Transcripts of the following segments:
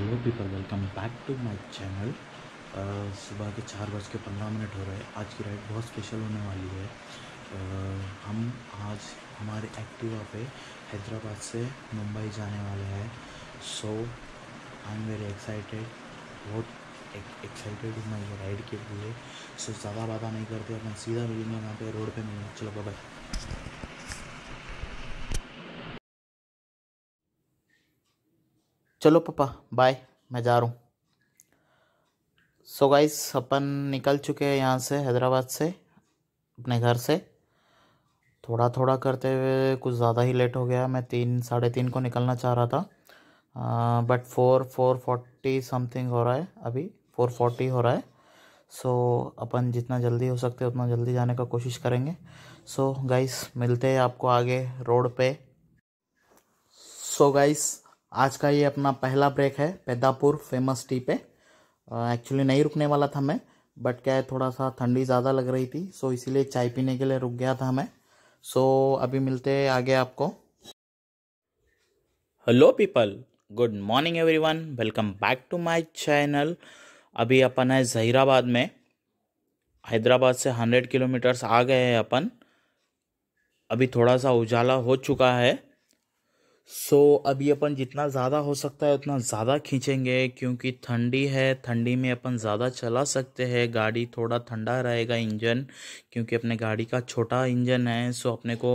hello people welcome back to my channel सुबह के चार बज के पंद्रह मिनट हो रहे हैं आज की राइड बहुत स्पेशल होने वाली है uh, हम आज हमारे एक्टिवा पे हैदराबाद से मुंबई जाने वाले हैं so I am very excited बहुत एक्साइटेड हूँ मैं ये राइड के लिए सो so, ज़्यादा बाधा नहीं करते अपन सीधा मिलेंगे वहाँ पे रोड पे मिलेंगे चलो बाय चलो पापा बाय मैं जा रहा हूँ सो गाइस अपन निकल चुके हैं यहाँ से हैदराबाद से अपने घर से थोड़ा थोड़ा करते हुए कुछ ज़्यादा ही लेट हो गया मैं तीन साढ़े तीन को निकलना चाह रहा था but four four forty something हो रहा है अभी फोर फोर्टी हो रहा है सो so, अपन जितना जल्दी हो सकते उतना जल्दी जाने का कोशिश करेंगे सो so, गाइस मिलते हैं आपको आगे रोड पे सो so, गाइस आज का ये अपना पहला ब्रेक है पैदापुर फेमस टी पे एक्चुअली नहीं रुकने वाला था मैं बट क्या है थोड़ा सा ठंडी ज़्यादा लग रही थी सो इसीलिए चाय पीने के लिए रुक गया था मैं सो अभी मिलते हैं आगे आपको hello people good morning everyone welcome back to my channel अभी अपन है जहीराबाद में हैदराबाद से हंड्रेड किलोमीटर्स आ गए हैं अपन अभी थोड़ा सा उजाला हो चुका है सो so, अभी अपन जितना ज़्यादा हो सकता है उतना ज़्यादा खींचेंगे क्योंकि ठंडी है ठंडी में अपन ज़्यादा चला सकते हैं गाड़ी थोड़ा ठंडा रहेगा इंजन क्योंकि अपने गाड़ी का छोटा इंजन है सो अपने को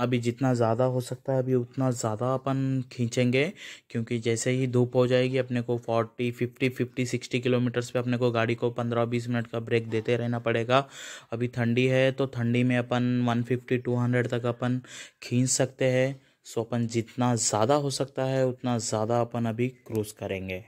अभी जितना ज़्यादा हो सकता है अभी उतना ज़्यादा अपन खींचेंगे क्योंकि जैसे ही धूप हो जाएगी अपने को forty fifty fifty sixty kilometres पे अपने को गाड़ी को पंद्रह बीस मिनट का ब्रेक देते रहना पड़ेगा अभी ठंडी है तो ठंडी में अपन वन फिफ्टी टू हंड्रेड तक अपन खींच सकते हैं सो अपन जितना ज़्यादा हो सकता है उतना ज़्यादा अपन अभी क्रूज़ करेंगे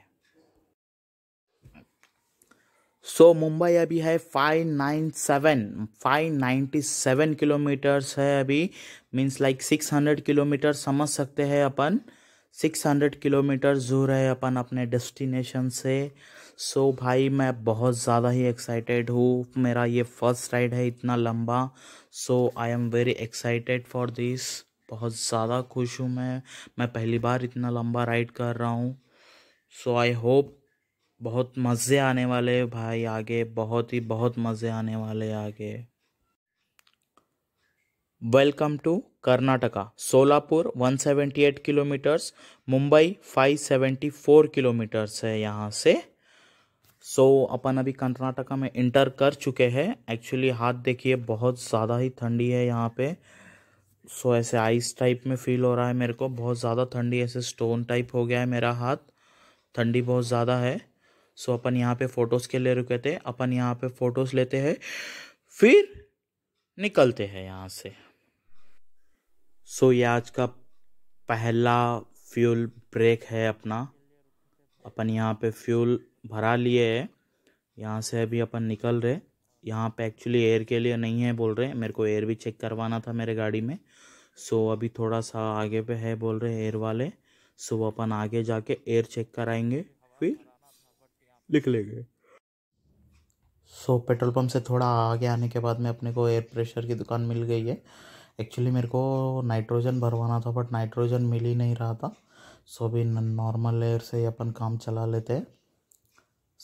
सो so, मुंबई अभी है five nine seven five ninety seven kilometres है अभी means like six hundred kilometre समझ सकते हैं अपन सिक्स हंड्रेड किलोमीटर दूर है अपन अपने डेस्टिनेशन से सो so, भाई मैं बहुत ज़्यादा ही एक्साइटेड हूँ मेरा ये फर्स्ट राइड है इतना लंबा so I am very excited for this बहुत ज़्यादा खुश हूँ मैं मैं पहली बार इतना लंबा राइड कर रहा हूँ सो आई होप बहुत मज़े आने वाले भाई आगे बहुत ही बहुत मज़े आने वाले आगे welcome to Karnataka Solapur 178 kilometres Mumbai 574 kilometres है यहाँ से सो so, अपन अभी कर्नाटका में इंटर कर चुके हैं एक्चुअली हाथ देखिए बहुत ज़्यादा ही ठंडी है यहाँ पे सो ऐसे आइस टाइप में फील हो रहा है मेरे को बहुत ज़्यादा ठंडी ऐसे स्टोन टाइप हो गया है मेरा हाथ ठंडी बहुत ज़्यादा है सो अपन यहाँ पे फ़ोटोज़ के लिए रुके थे अपन यहाँ पे फ़ोटोज़ लेते हैं फिर निकलते हैं यहाँ से सो ये आज का पहला फ्यूल ब्रेक है अपना अपन यहाँ पे फ्यूल भरा लिए है यहाँ से अभी अपन निकल रहे यहाँ पे एक्चुअली एयर के लिए नहीं है बोल रहे हैं मेरे को एयर भी चेक करवाना था मेरे गाड़ी में सो अभी थोड़ा सा आगे पे है बोल रहे एयर वाले सो अपन आगे जाके एयर चेक कराएंगे फिर लिख लेंगे सो पेट्रोल पंप से थोड़ा आगे आने के बाद में अपने को एयर प्रेशर की दुकान मिल गई है एक्चुअली मेरे को नाइट्रोजन भरवाना था बट नाइट्रोजन मिल ही नहीं रहा था सो अभी नॉर्मल एयर से ही अपन काम चला लेते हैं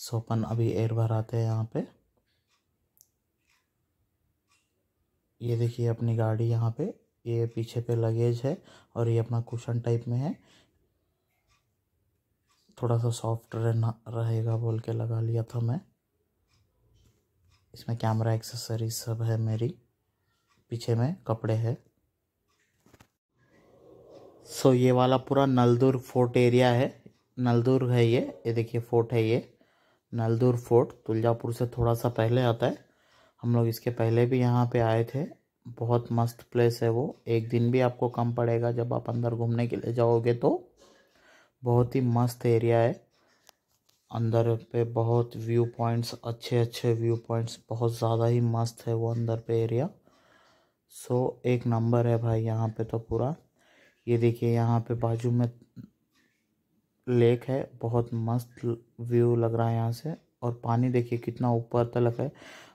सो अपन अभी एयर भराते हैं यहाँ पे ये देखिए अपनी गाड़ी यहाँ पे ये पीछे पे लगेज है और ये अपना कुशन टाइप में है थोड़ा सा सॉफ्ट रहना रहेगा बोल के लगा लिया था मैं इसमें कैमरा एक्सेसरीज सब है मेरी पीछे में कपड़े है सो so, ये वाला पूरा नलदुर फोर्ट एरिया है नलदुर है ये ये देखिए फोर्ट है ये नलदुर फोर्ट तुलजापुर से थोड़ा सा पहले आता है हम लोग इसके पहले भी यहाँ पे आए थे बहुत मस्त प्लेस है वो एक दिन भी आपको कम पड़ेगा जब आप अंदर घूमने के लिए जाओगे तो बहुत ही मस्त एरिया है अंदर पे बहुत व्यू पॉइंट्स अच्छे अच्छे व्यू पॉइंट्स बहुत ज़्यादा ही मस्त है वो अंदर पे एरिया सो एक नंबर है भाई यहाँ पे तो पूरा ये देखिए यहाँ पे बाजू में लेक है बहुत मस्त व्यू लग रहा है यहाँ से और पानी देखिए कितना ऊपर तलक है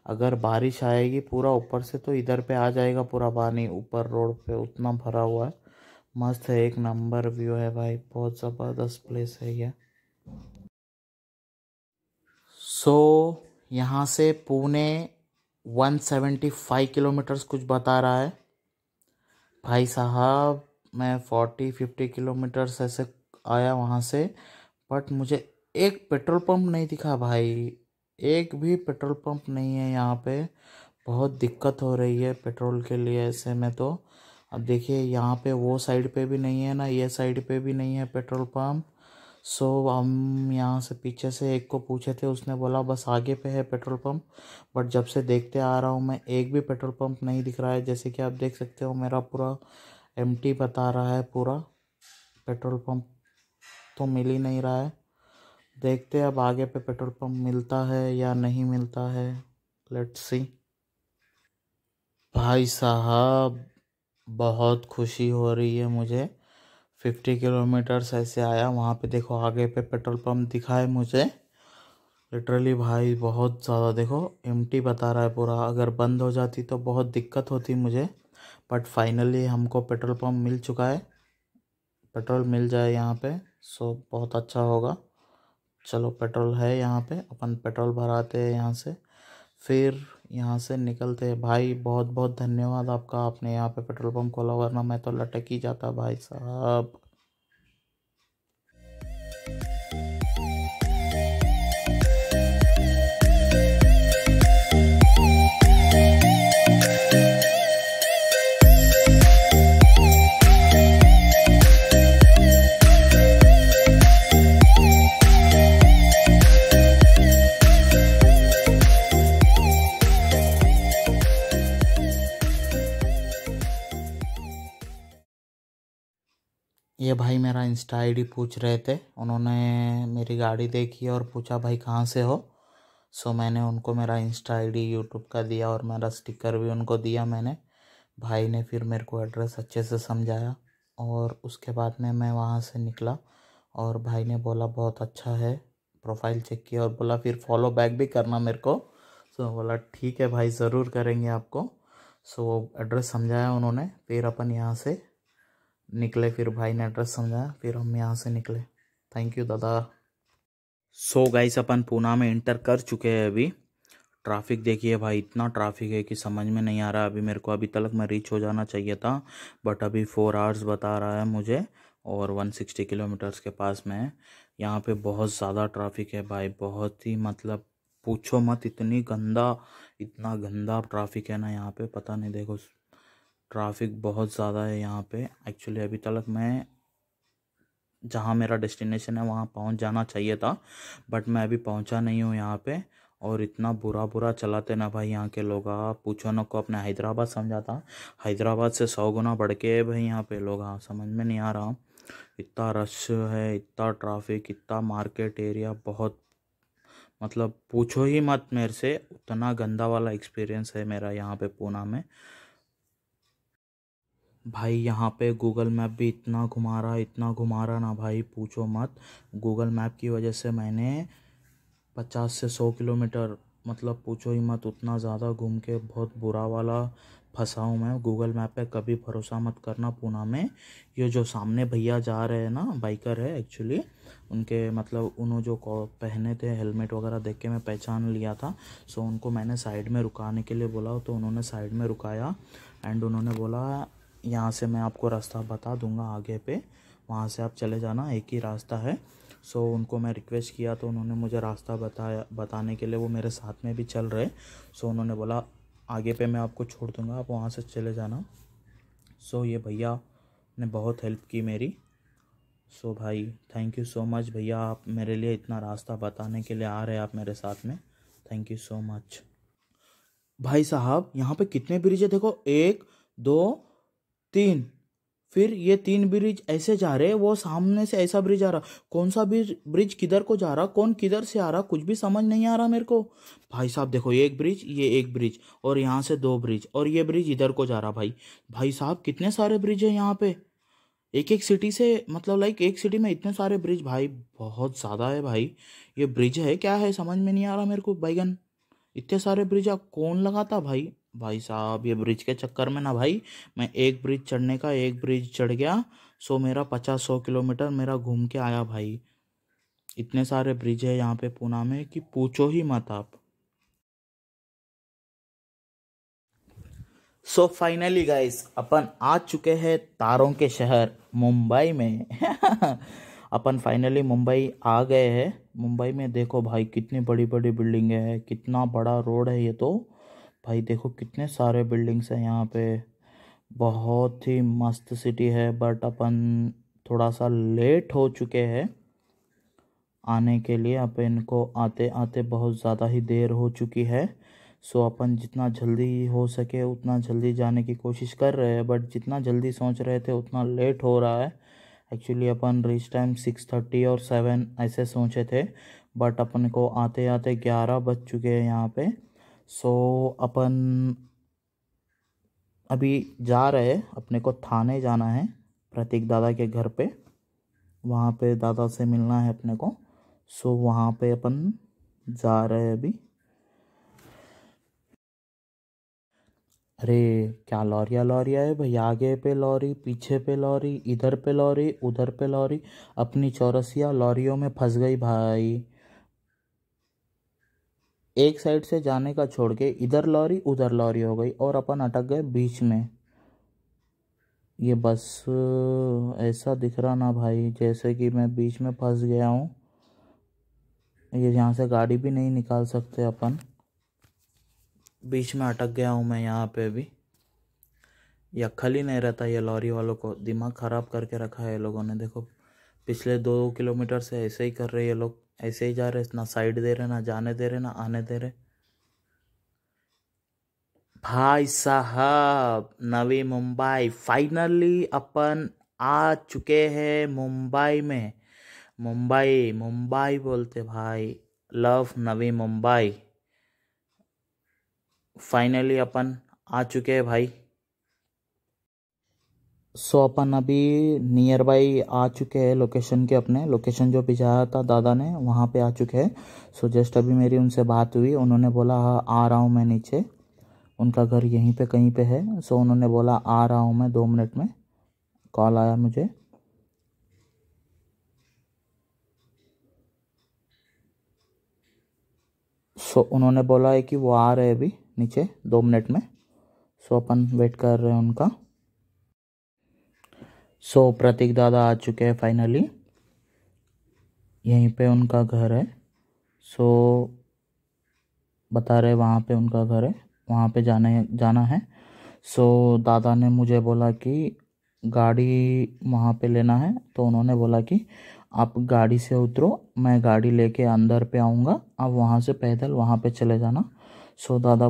अगर बारिश आएगी पूरा ऊपर से तो इधर पे आ जाएगा पूरा पानी ऊपर रोड पे उतना भरा हुआ है मस्त है एक नंबर व्यू है भाई बहुत ज़बरदस्त प्लेस है यह सो so, यहाँ से पुणे 175 किलोमीटर्स कुछ बता रहा है भाई साहब मैं 40 50 किलोमीटर्स ऐसे आया वहाँ से बट मुझे एक पेट्रोल पंप नहीं दिखा भाई एक भी पेट्रोल पंप नहीं है यहाँ पे बहुत दिक्कत हो रही है पेट्रोल के लिए ऐसे में तो अब देखिए यहाँ पे वो साइड पे भी नहीं है ना ये साइड पे भी नहीं है पेट्रोल पंप सो हम यहाँ से पीछे से एक को पूछे थे उसने बोला बस आगे पे है पेट्रोल पंप बट जब से देखते आ रहा हूँ मैं एक भी पेट्रोल पंप नहीं दिख रहा है जैसे कि आप देख सकते हो मेरा पूरा एम बता रहा है पूरा पेट्रोल पंप तो मिल ही नहीं रहा है देखते अब आगे पे पेट्रोल पंप मिलता है या नहीं मिलता है लेट्स सी भाई साहब बहुत खुशी हो रही है मुझे फिफ्टी किलोमीटर्स ऐसे आया वहाँ पे देखो आगे पे पेट्रोल पंप दिखा है मुझे लिटरली भाई बहुत ज़्यादा देखो एम बता रहा है पूरा अगर बंद हो जाती तो बहुत दिक्कत होती मुझे बट फाइनली हमको पेट्रोल पंप मिल चुका है पेट्रोल मिल जाए यहाँ पे सो बहुत अच्छा होगा चलो पेट्रोल है यहाँ पे अपन पेट्रोल भराते हैं यहाँ से फिर यहाँ से निकलते हैं भाई बहुत बहुत धन्यवाद आपका आपने यहाँ पे पेट्रोल पंप खोला वरना मैं तो लटक ही जाता भाई साहब ये भाई मेरा इंस्टा आईडी पूछ रहे थे उन्होंने मेरी गाड़ी देखी और पूछा भाई कहाँ से हो सो मैंने उनको मेरा इंस्टा आईडी यूट्यूब का दिया और मेरा स्टिकर भी उनको दिया मैंने भाई ने फिर मेरे को एड्रेस अच्छे से समझाया और उसके बाद में मैं वहाँ से निकला और भाई ने बोला बहुत अच्छा है प्रोफाइल चेक किया और बोला फिर फॉलो बैक भी करना मेरे को सो बोला ठीक है भाई ज़रूर करेंगे आपको सो एड्रेस समझाया उन्होंने फिर अपन यहाँ से निकले फिर भाई ने एड्रेस समझाया फिर हम यहाँ से निकले थैंक यू दादा सो so गाइस अपन पूना में इंटर कर चुके हैं अभी ट्रैफिक देखिए भाई इतना ट्रैफिक है कि समझ में नहीं आ रहा अभी मेरे को अभी तक मैं रीच हो जाना चाहिए था बट अभी फोर आवर्स बता रहा है मुझे और वन सिक्सटी किलोमीटर्स के पास में यहाँ पे बहुत ज़्यादा ट्रैफिक है भाई बहुत ही मतलब पूछो मत इतनी गंदा इतना गंदा ट्रैफिक है ना यहाँ पे पता नहीं देखो ट्रैफिक बहुत ज़्यादा है यहाँ पे एक्चुअली अभी तक मैं जहाँ मेरा डेस्टिनेशन है वहाँ पहुँच जाना चाहिए था बट मैं अभी पहुँचा नहीं हूँ यहाँ पे और इतना बुरा बुरा चलाते ना भाई यहाँ के लोग पूछो न को अपने हैदराबाद समझा था हैदराबाद से सौ गुना बढ़ के भाई यहाँ पे लोग हाँ, समझ में नहीं आ रहा इतना रश है इतना ट्रैफिक इतना मार्केट एरिया बहुत मतलब पूछो ही मत मेरे से उतना गंदा वाला एक्सपीरियंस है मेरा यहाँ पे पूना में भाई यहाँ पे गूगल मैप भी इतना घुमा रहा इतना घुमा रहा ना भाई पूछो मत गूगल मैप की वजह से मैंने पचास से सौ किलोमीटर मतलब पूछो ही मत उतना ज़्यादा घूम के बहुत बुरा वाला फंसा हूँ मैं गूगल मैप पे कभी भरोसा मत करना पूना में ये जो सामने भैया जा रहे हैं ना बाइकर है एक्चुअली उनके मतलब उन्होंने जो पहने थे हेलमेट वगैरह देख के मैं पहचान लिया था सो उनको मैंने साइड में रुकाने के लिए बोला तो उन्होंने साइड में रुकाया एंड उन्होंने बोला यहाँ से मैं आपको रास्ता बता दूंगा आगे पे वहाँ से आप चले जाना एक ही रास्ता है सो so, उनको मैं रिक्वेस्ट किया तो उन्होंने मुझे रास्ता बताया बताने के लिए वो मेरे साथ में भी चल रहे सो so, उन्होंने बोला आगे पे मैं आपको छोड़ दूंगा आप वहाँ से चले जाना सो so, ये भैया ने बहुत हेल्प की मेरी सो so, भाई थैंक यू सो मच भैया आप मेरे लिए इतना रास्ता बताने के लिए आ रहे आप मेरे साथ में थैंक यू सो मच भाई साहब यहाँ पे कितने ब्रिज है देखो एक दो तीन फिर ये तीन ब्रिज ऐसे जा रहे वो सामने से ऐसा ब्रिज आ रहा कौन सा ब्रिज ब्रिज किधर को जा रहा कौन किधर से आ रहा कुछ भी समझ नहीं आ रहा मेरे को भाई साहब देखो ये एक ब्रिज ये एक ब्रिज और यहाँ से दो ब्रिज और ये ब्रिज इधर को जा रहा भाई भाई साहब कितने सारे ब्रिज हैं यहाँ पे एक एक सिटी से मतलब लाइक एक सिटी में इतने सारे ब्रिज भाई बहुत ज़्यादा है भाई ये ब्रिज है क्या है समझ में नहीं आ रहा मेरे को बैगन इतने सारे ब्रिज आप कौन लगाता भाई भाई साहब ये ब्रिज के चक्कर में ना भाई मैं एक ब्रिज चढ़ने का एक ब्रिज चढ़ गया सो मेरा पचास सौ किलोमीटर मेरा घूम के आया भाई इतने सारे ब्रिज है यहाँ पे पूना में कि पूछो ही मत आप सो फाइनली गाइस अपन आ चुके हैं तारों के शहर मुंबई में अपन फाइनली मुंबई आ गए हैं मुंबई में देखो भाई कितनी बड़ी बड़ी बिल्डिंग है कितना बड़ा रोड है ये तो भाई देखो कितने सारे बिल्डिंग्स हैं यहाँ पे बहुत ही मस्त सिटी है बट अपन थोड़ा सा लेट हो चुके हैं आने के लिए अपन को आते आते बहुत ज़्यादा ही देर हो चुकी है सो अपन जितना जल्दी हो सके उतना जल्दी जाने की कोशिश कर रहे हैं बट जितना जल्दी सोच रहे थे उतना लेट हो रहा है एक्चुअली अपन रीच टाइम सिक्स थर्टी और सेवन ऐसे सोचे थे बट अपन को आते आते ग्यारह बज चुके हैं यहाँ पे सो अपन अभी जा रहे अपने को थाने जाना है प्रतीक दादा के घर पे वहाँ पे दादा से मिलना है अपने को सो वहाँ पे अपन जा रहे हैं अभी अरे क्या लॉरिया लॉरिया है भाई आगे पे लॉरी पीछे पे लॉरी इधर पे लॉरी उधर पे लॉरी अपनी चौरसिया लॉरियों में फंस गई भाई एक साइड से जाने का छोड़ के इधर लॉरी उधर लॉरी हो गई और अपन अटक गए बीच में ये बस ऐसा दिख रहा ना भाई जैसे कि मैं बीच में फंस गया हूँ ये यहाँ से गाड़ी भी नहीं निकाल सकते अपन बीच में अटक गया हूँ मैं यहाँ पे भी यक्खल ही नहीं रहता ये लॉरी वालों को दिमाग ख़राब करके रखा है ये लोगों ने देखो पिछले दो किलोमीटर से ऐसे ही कर रहे ये लोग ऐसे ही जा रहे ना साइड दे रहे ना जाने दे रहे ना आने दे रहे भाई साहब नवी मुंबई फाइनली अपन आ चुके हैं मुंबई में मुंबई मुंबई बोलते भाई लव नवी मुंबई फाइनली अपन आ चुके हैं भाई सो अपन अभी नियर बाई आ चुके हैं लोकेशन के अपने लोकेशन जो भिजाया था दादा ने वहाँ पे आ चुके हैं सो जस्ट अभी मेरी उनसे बात हुई उन्होंने बोला हाँ आ रहा हूँ मैं नीचे उनका घर यहीं पे कहीं पे है सो उन्होंने बोला आ रहा हूँ मैं दो मिनट में कॉल आया मुझे सो उन्होंने बोला है कि वो आ रहे अभी नीचे दो मिनट में सो अपन वेट कर रहे हैं उनका सो प्रतीक दादा आ चुके हैं फाइनली यहीं पे उनका घर है सो बता रहे वहाँ पे उनका घर है वहाँ पे जाने जाना है सो दादा ने मुझे बोला कि गाड़ी वहाँ पे लेना है तो उन्होंने बोला कि आप गाड़ी से उतरो मैं गाड़ी लेके अंदर पे आऊँगा आप वहाँ से पैदल वहाँ पे चले जाना सो दादा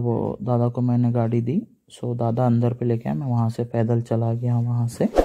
दादा को मैंने गाड़ी दी सो दादा अंदर पे लेके आया मैं वहाँ से पैदल चला गया वहाँ से